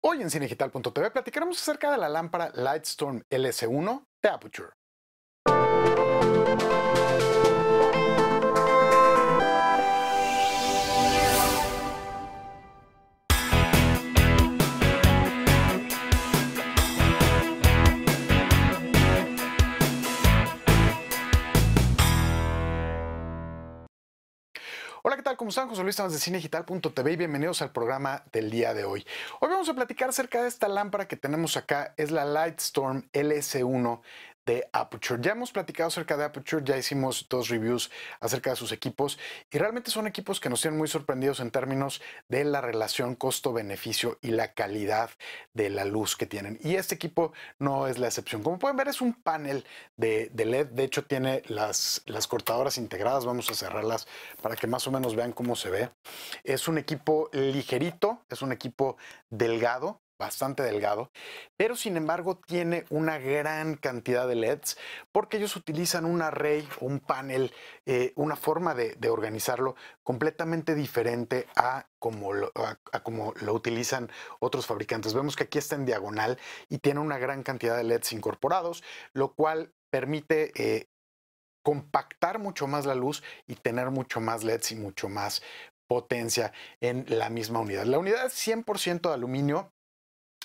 Hoy en cinegital.tv platicaremos acerca de la lámpara Lightstorm LS1 de Aputure. tal? ¿Cómo están? José Luis estamos de cinegital.tv y bienvenidos al programa del día de hoy. Hoy vamos a platicar acerca de esta lámpara que tenemos acá, es la Lightstorm LS1 de Aputure. Ya hemos platicado acerca de Aputure, ya hicimos dos reviews acerca de sus equipos y realmente son equipos que nos tienen muy sorprendidos en términos de la relación costo-beneficio y la calidad de la luz que tienen. Y este equipo no es la excepción. Como pueden ver es un panel de, LED, de hecho tiene las cortadoras integradas, vamos a cerrarlas para que más o menos vean cómo se ve. Es un equipo ligerito, es un equipo delgado, bastante delgado, pero sin embargo tiene una gran cantidad de LEDs porque ellos utilizan un array, un panel, eh, una forma de, organizarlo completamente diferente a como, lo, utilizan otros fabricantes. Vemos que aquí está en diagonal y tiene una gran cantidad de LEDs incorporados, lo cual permite eh, compactar mucho más la luz y tener mucho más LEDs y mucho más potencia en la misma unidad. La unidad es 100% de aluminio,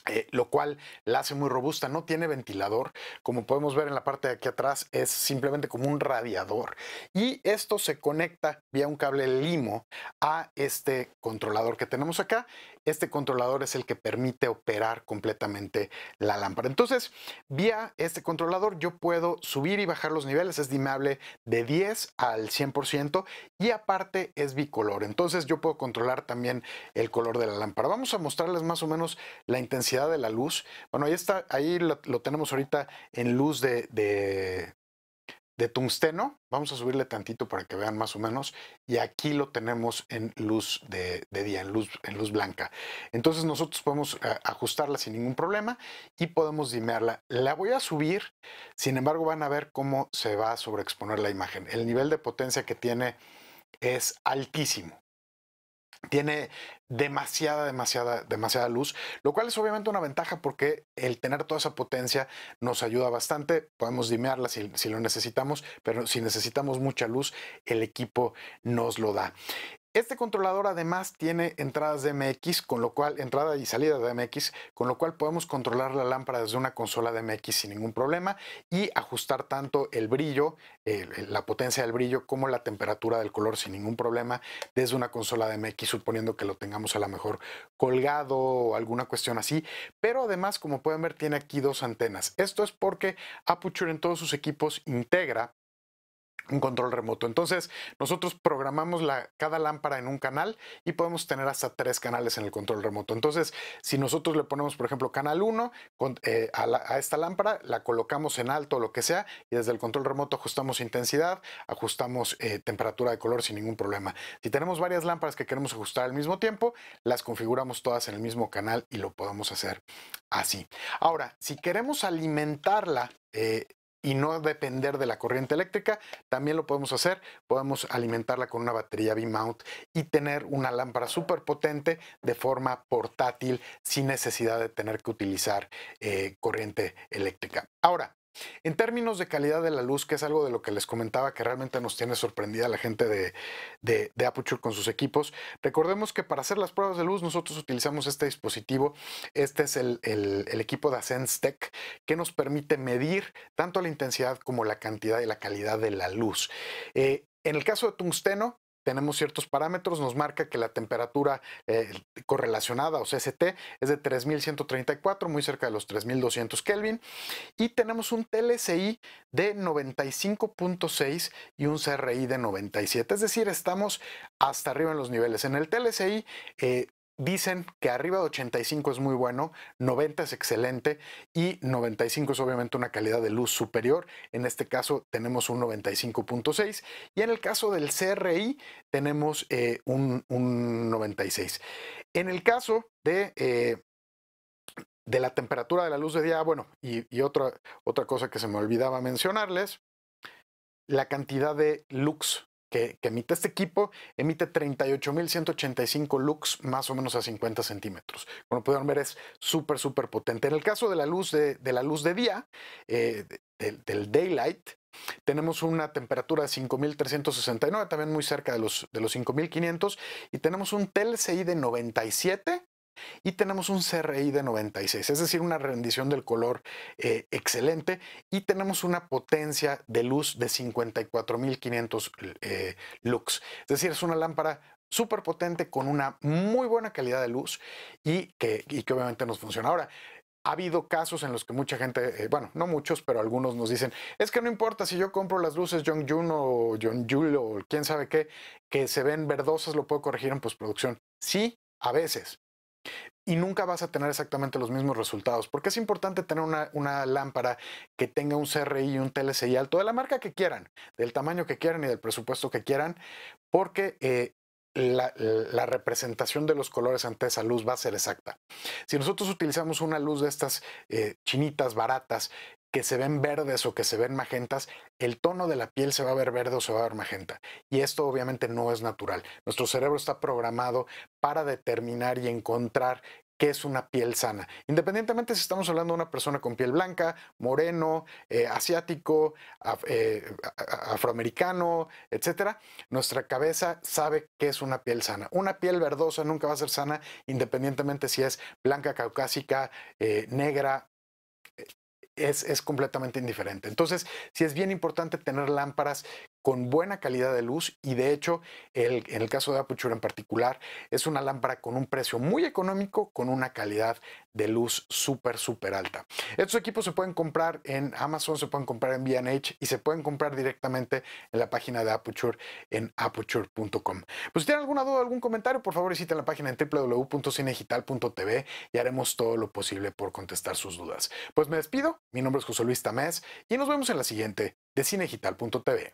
eh, lo cual la hace muy robusta. No tiene ventilador, como podemos ver en la parte de aquí atrás, es simplemente como un radiador. Y esto se conecta vía un cable limo a este controlador que tenemos acá este controlador es el que permite operar completamente la lámpara. Entonces, vía este controlador yo puedo subir y bajar los niveles, es dimable de 10 al 100% y aparte es bicolor. Entonces yo puedo controlar también el color de la lámpara. Vamos a mostrarles más o menos la intensidad de la luz. Bueno, ahí está, ahí lo, tenemos ahorita en luz de, de tungsteno. Vamos a subirle tantito para que vean más o menos. Y aquí lo tenemos en luz de, día, en luz, en luz blanca. Entonces nosotros podemos eh, ajustarla sin ningún problema y podemos dimearla. La voy a subir, sin embargo van a ver cómo se va a sobreexponer la imagen. El nivel de potencia que tiene es altísimo tiene demasiada, demasiada, demasiada luz, lo cual es obviamente una ventaja porque el tener toda esa potencia nos ayuda bastante, podemos dimearla si, si, lo necesitamos, pero si necesitamos mucha luz, el equipo nos lo da. Este controlador además tiene entradas de MX, con lo cual entrada y salida de MX, con lo cual podemos controlar la lámpara desde una consola de MX sin ningún problema y ajustar tanto el brillo, la potencia del brillo, como la temperatura del color sin ningún problema desde una consola de MX, suponiendo que lo tengamos a lo mejor colgado o alguna cuestión así. Pero además, como pueden ver, tiene aquí dos antenas. Esto es porque Aputure en todos sus equipos integra un control remoto. Entonces, nosotros programamos la, cada lámpara en un canal y podemos tener hasta tres canales en el control remoto. Entonces, si nosotros le ponemos, por ejemplo, canal 1 eh, a, esta lámpara, la colocamos en alto o lo que sea, y desde el control remoto ajustamos intensidad, ajustamos eh, temperatura de color sin ningún problema. Si tenemos varias lámparas que queremos ajustar al mismo tiempo, las configuramos todas en el mismo canal y lo podemos hacer así. Ahora, si queremos alimentarla eh, y no depender de la corriente eléctrica. También lo podemos hacer, podemos alimentarla con una batería B-mount y tener una lámpara súper potente de forma portátil sin necesidad de tener que utilizar eh, corriente eléctrica. Ahora, en términos de calidad de la luz, que es algo de lo que les comentaba que realmente nos tiene sorprendida la gente de, de, Aputure con sus equipos, recordemos que para hacer las pruebas de luz nosotros utilizamos este dispositivo, este es el, equipo de Ascens Tech, que nos permite medir tanto la intensidad como la cantidad y la calidad de la luz. Eh, en el caso de tungsteno, tenemos ciertos parámetros, nos marca que la temperatura eh, correlacionada o CST es de 3134, muy cerca de los 3200 Kelvin, y tenemos un TLCI de 95.6 y un CRI de 97, es decir, estamos hasta arriba en los niveles. En el TLCI Dicen que arriba de 85 es muy bueno, 90 es excelente y 95 es obviamente una calidad de luz superior. En este caso tenemos un 95.6 y en el caso del CRI tenemos eh, un, 96. En el caso de... Eh, de la temperatura de la luz de día, bueno, y, otra, otra cosa que se me olvidaba mencionarles, la cantidad de lux que, emite este equipo, emite 38.185 lux más o menos a 50 centímetros. Como pueden ver, es súper, súper potente. En el caso de la luz de, la luz de día, eh, del, daylight, tenemos una temperatura de 5369, también muy cerca de los, de los 5500, y tenemos un TLCI de 97 y tenemos un CRI de 96, es decir, una rendición del color eh, excelente y tenemos una potencia de luz de 54.500 eh, lux. Es decir, es una lámpara súper potente con una muy buena calidad de luz y que, obviamente nos funciona. Ahora, ha habido casos en los que mucha gente, eh, bueno, no muchos, pero algunos nos dicen, es que no importa si yo compro las luces John Jun o John Jul o quién sabe qué, que se ven verdosas, lo puedo corregir en postproducción. Sí, a veces, y nunca vas a tener exactamente los mismos resultados, porque es importante tener una, lámpara que tenga un CRI y un TLCI alto de la marca que quieran, del tamaño que quieran y del presupuesto que quieran, porque eh, la, representación de los colores ante esa luz va a ser exacta. Si nosotros utilizamos una luz de estas eh, chinitas baratas que se ven verdes o que se ven magentas, el tono de la piel se va a ver verde o se va a ver magenta. Y esto obviamente no es natural. Nuestro cerebro está programado para determinar y encontrar qué es una piel sana. Independientemente si estamos hablando de una persona con piel blanca, moreno, eh, asiático, eh, afroamericano, etcétera, nuestra cabeza sabe qué es una piel sana. Una piel verdosa nunca va a ser sana, independientemente si es blanca, caucásica, eh, negra, es, es completamente indiferente. Entonces, sí es bien importante tener lámparas con buena calidad de luz y de hecho el, en el caso de Apuchura en particular es una lámpara con un precio muy económico con una calidad de luz súper súper alta. Estos equipos se pueden comprar en Amazon, se pueden comprar en B&H y se pueden comprar directamente en la página de Apuchur en apuchur.com. Pues si tienen alguna duda, algún comentario, por favor visiten la página en www.cinegital.tv y haremos todo lo posible por contestar sus dudas. Pues me despido, mi nombre es José Luis Tamés y nos vemos en la siguiente de cinegital.tv.